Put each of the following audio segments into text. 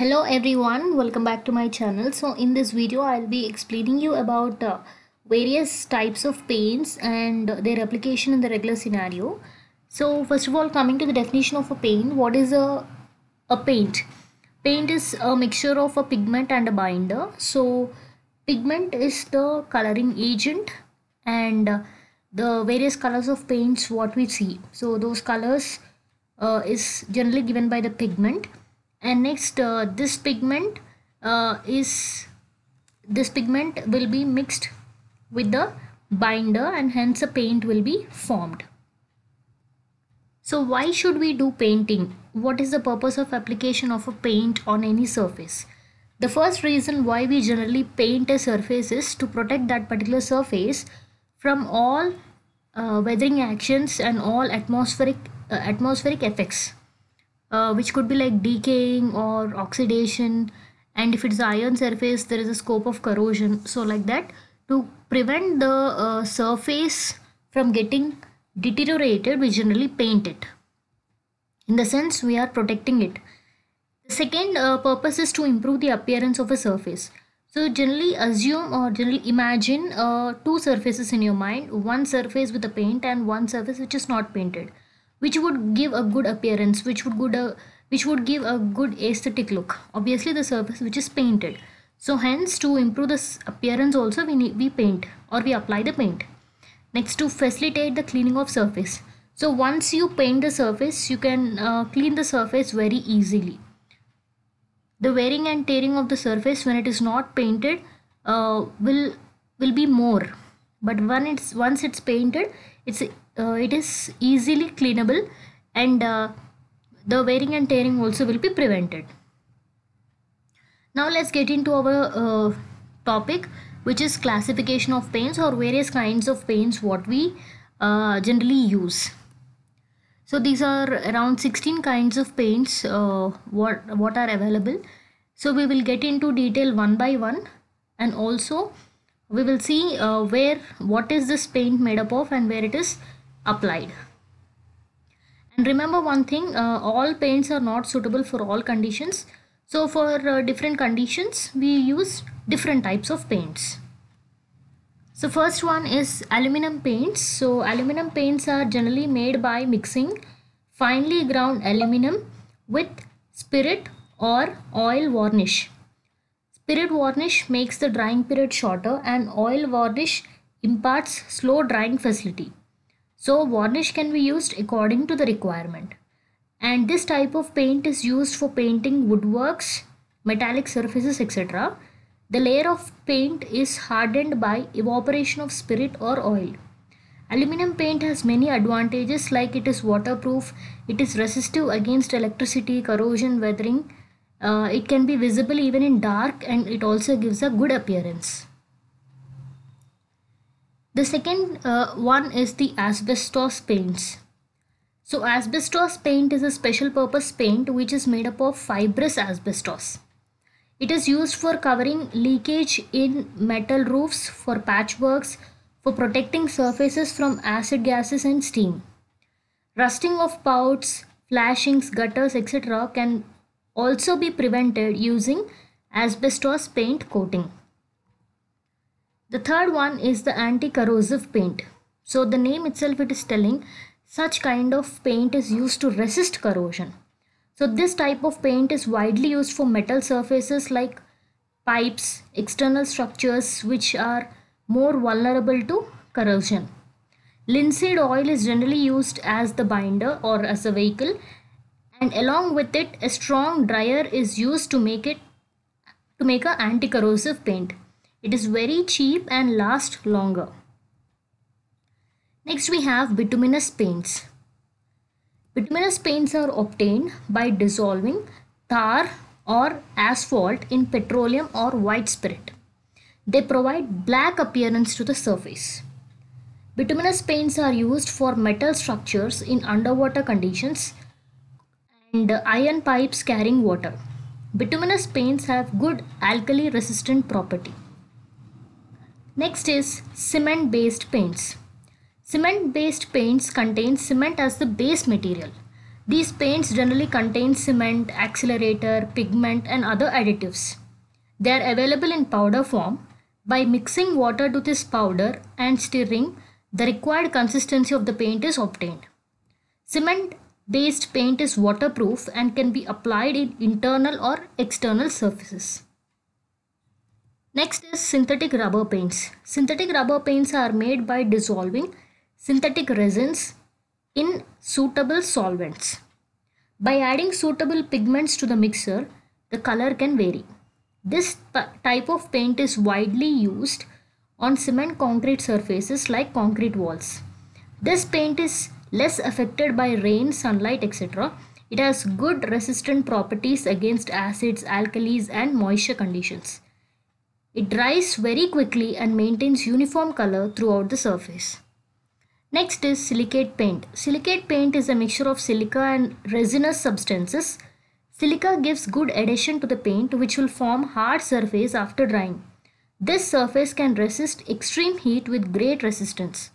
hello everyone welcome back to my channel so in this video i'll be explaining you about uh, various types of paints and their application in the regular scenario so first of all coming to the definition of a paint what is a a paint paint is a mixture of a pigment and a binder so pigment is the coloring agent and uh, the various colors of paints what we see so those colors uh, is generally given by the pigment and next uh, this pigment uh, is this pigment will be mixed with the binder and hence a paint will be formed so why should we do painting what is the purpose of application of a paint on any surface the first reason why we generally paint a surface is to protect that particular surface from all uh, weathering actions and all atmospheric uh, atmospheric effects uh, which could be like decaying or oxidation and if it's iron surface there is a scope of corrosion so like that to prevent the uh, surface from getting deteriorated we generally paint it in the sense we are protecting it the second uh, purpose is to improve the appearance of a surface so generally assume or generally imagine uh, two surfaces in your mind one surface with a paint and one surface which is not painted which would give a good appearance which would good a uh, which would give a good aesthetic look obviously the surface which is painted so hence to improve this appearance also we need, we paint or we apply the paint next to facilitate the cleaning of surface so once you paint the surface you can uh, clean the surface very easily the wearing and tearing of the surface when it is not painted uh, will will be more but when it's once it's painted it's uh, it is easily cleanable and uh, the wearing and tearing also will be prevented. Now let's get into our uh, topic which is classification of paints or various kinds of paints what we uh, generally use. So these are around 16 kinds of paints uh, what, what are available. So we will get into detail one by one and also we will see uh, where what is this paint made up of and where it is applied and remember one thing uh, all paints are not suitable for all conditions so for uh, different conditions we use different types of paints so first one is aluminum paints so aluminum paints are generally made by mixing finely ground aluminum with spirit or oil varnish Spirit varnish makes the drying period shorter and oil varnish imparts slow drying facility. So varnish can be used according to the requirement. And this type of paint is used for painting woodworks, metallic surfaces etc. The layer of paint is hardened by evaporation of spirit or oil. Aluminum paint has many advantages like it is waterproof, it is resistive against electricity, corrosion, weathering. Uh, it can be visible even in dark and it also gives a good appearance. The second uh, one is the asbestos paints. So asbestos paint is a special purpose paint which is made up of fibrous asbestos. It is used for covering leakage in metal roofs, for patchworks, for protecting surfaces from acid gases and steam. Rusting of pouts, flashings, gutters, etc. can also be prevented using asbestos paint coating. The third one is the anti-corrosive paint. So the name itself it is telling such kind of paint is used to resist corrosion. So this type of paint is widely used for metal surfaces like pipes, external structures which are more vulnerable to corrosion. Linseed oil is generally used as the binder or as a vehicle and along with it a strong dryer is used to make it to make an anti-corrosive paint. It is very cheap and lasts longer. Next we have bituminous paints. Bituminous paints are obtained by dissolving tar or asphalt in petroleum or white spirit. They provide black appearance to the surface. Bituminous paints are used for metal structures in underwater conditions and iron pipes carrying water. Bituminous paints have good alkali resistant property. Next is cement based paints. Cement based paints contain cement as the base material. These paints generally contain cement, accelerator, pigment and other additives. They are available in powder form. By mixing water to this powder and stirring, the required consistency of the paint is obtained. Cement based paint is waterproof and can be applied in internal or external surfaces. Next is synthetic rubber paints. Synthetic rubber paints are made by dissolving synthetic resins in suitable solvents. By adding suitable pigments to the mixer, the color can vary. This type of paint is widely used on cement concrete surfaces like concrete walls. This paint is less affected by rain, sunlight, etc. It has good resistant properties against acids, alkalis and moisture conditions. It dries very quickly and maintains uniform color throughout the surface. Next is silicate paint. Silicate paint is a mixture of silica and resinous substances. Silica gives good adhesion to the paint which will form hard surface after drying. This surface can resist extreme heat with great resistance.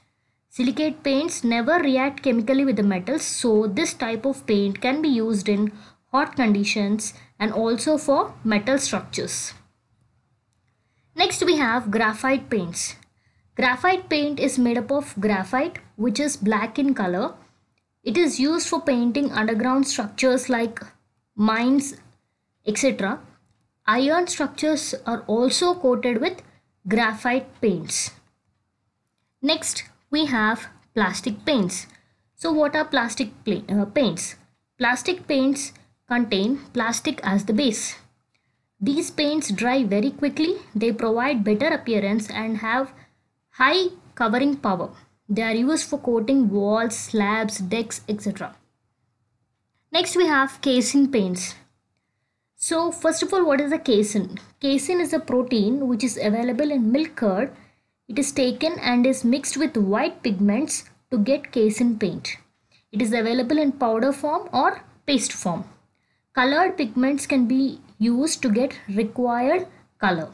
Silicate paints never react chemically with the metals so this type of paint can be used in hot conditions and also for metal structures. Next we have graphite paints. Graphite paint is made up of graphite which is black in color. It is used for painting underground structures like mines etc. Iron structures are also coated with graphite paints. Next we have plastic paints. So what are plastic uh, paints? Plastic paints contain plastic as the base. These paints dry very quickly, they provide better appearance and have high covering power. They are used for coating walls, slabs, decks, etc. Next we have casein paints. So first of all what is a casein? Casein is a protein which is available in milk curd. It is taken and is mixed with white pigments to get casein paint. It is available in powder form or paste form. Colored pigments can be used to get required color.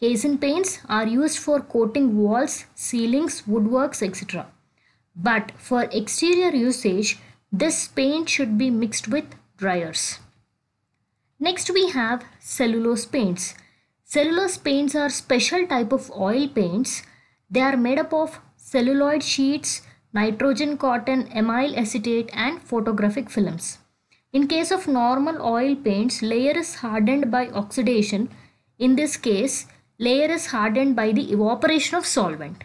Casein paints are used for coating walls, ceilings, woodworks, etc. But for exterior usage, this paint should be mixed with dryers. Next we have cellulose paints. Cellulose paints are special type of oil paints. They are made up of celluloid sheets, nitrogen cotton, amyl acetate and photographic films. In case of normal oil paints, layer is hardened by oxidation. In this case, layer is hardened by the evaporation of solvent.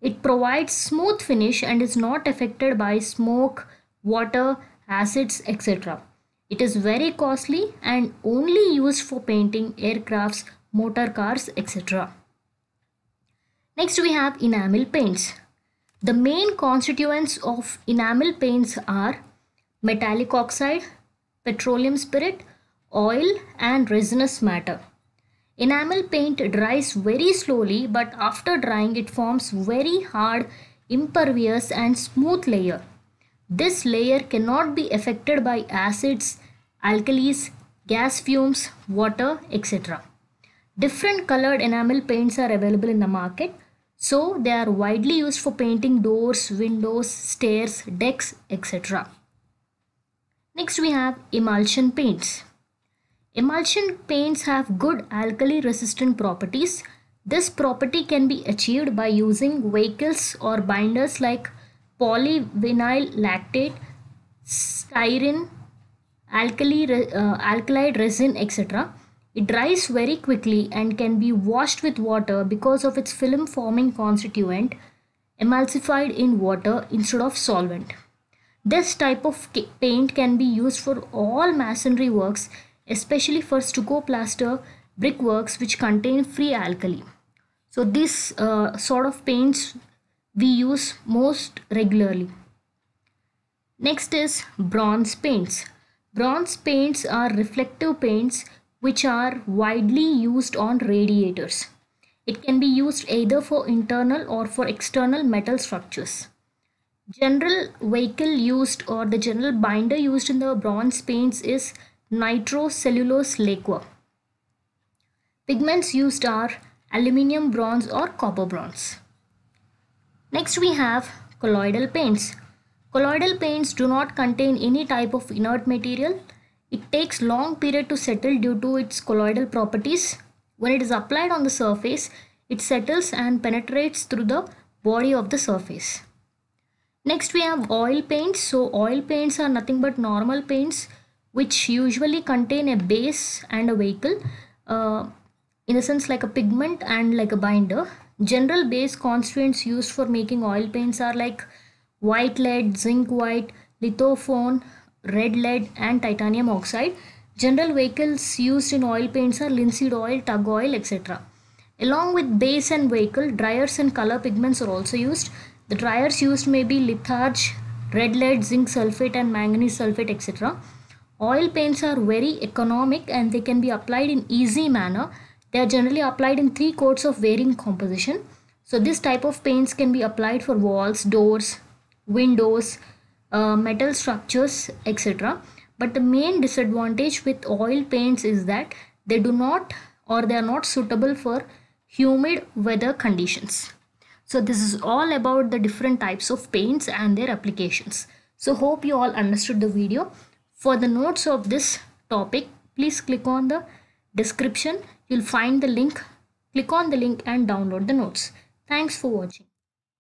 It provides smooth finish and is not affected by smoke, water, acids, etc. It is very costly and only used for painting aircrafts, motor cars, etc. Next we have enamel paints. The main constituents of enamel paints are metallic oxide, petroleum spirit, oil and resinous matter. Enamel paint dries very slowly but after drying it forms very hard, impervious and smooth layer. This layer cannot be affected by acids, alkalis, gas fumes, water, etc. Different colored enamel paints are available in the market. So they are widely used for painting doors, windows, stairs, decks, etc. Next we have emulsion paints. Emulsion paints have good alkali resistant properties. This property can be achieved by using vehicles or binders like polyvinyl lactate, styrene, alkali, uh, alkali resin etc. It dries very quickly and can be washed with water because of its film forming constituent emulsified in water instead of solvent. This type of paint can be used for all masonry works, especially for stucco plaster, brickworks which contain free alkali. So this uh, sort of paints we use most regularly. Next is bronze paints. Bronze paints are reflective paints which are widely used on radiators. It can be used either for internal or for external metal structures general vehicle used or the general binder used in the bronze paints is nitrocellulose lacquer. Pigments used are aluminium bronze or copper bronze. Next we have colloidal paints. Colloidal paints do not contain any type of inert material. It takes long period to settle due to its colloidal properties. When it is applied on the surface, it settles and penetrates through the body of the surface. Next we have oil paints. So oil paints are nothing but normal paints which usually contain a base and a vehicle uh, in a sense like a pigment and like a binder. General base constituents used for making oil paints are like white lead, zinc white, lithophone, red lead and titanium oxide. General vehicles used in oil paints are linseed oil, tug oil, etc. Along with base and vehicle, dryers and color pigments are also used. The driers used may be litharge, red lead, zinc sulfate and manganese sulfate etc. Oil paints are very economic and they can be applied in easy manner. They are generally applied in three coats of varying composition. So this type of paints can be applied for walls, doors, windows, uh, metal structures etc. But the main disadvantage with oil paints is that they do not or they are not suitable for humid weather conditions. So this is all about the different types of paints and their applications. So hope you all understood the video. For the notes of this topic, please click on the description. You'll find the link. Click on the link and download the notes. Thanks for watching.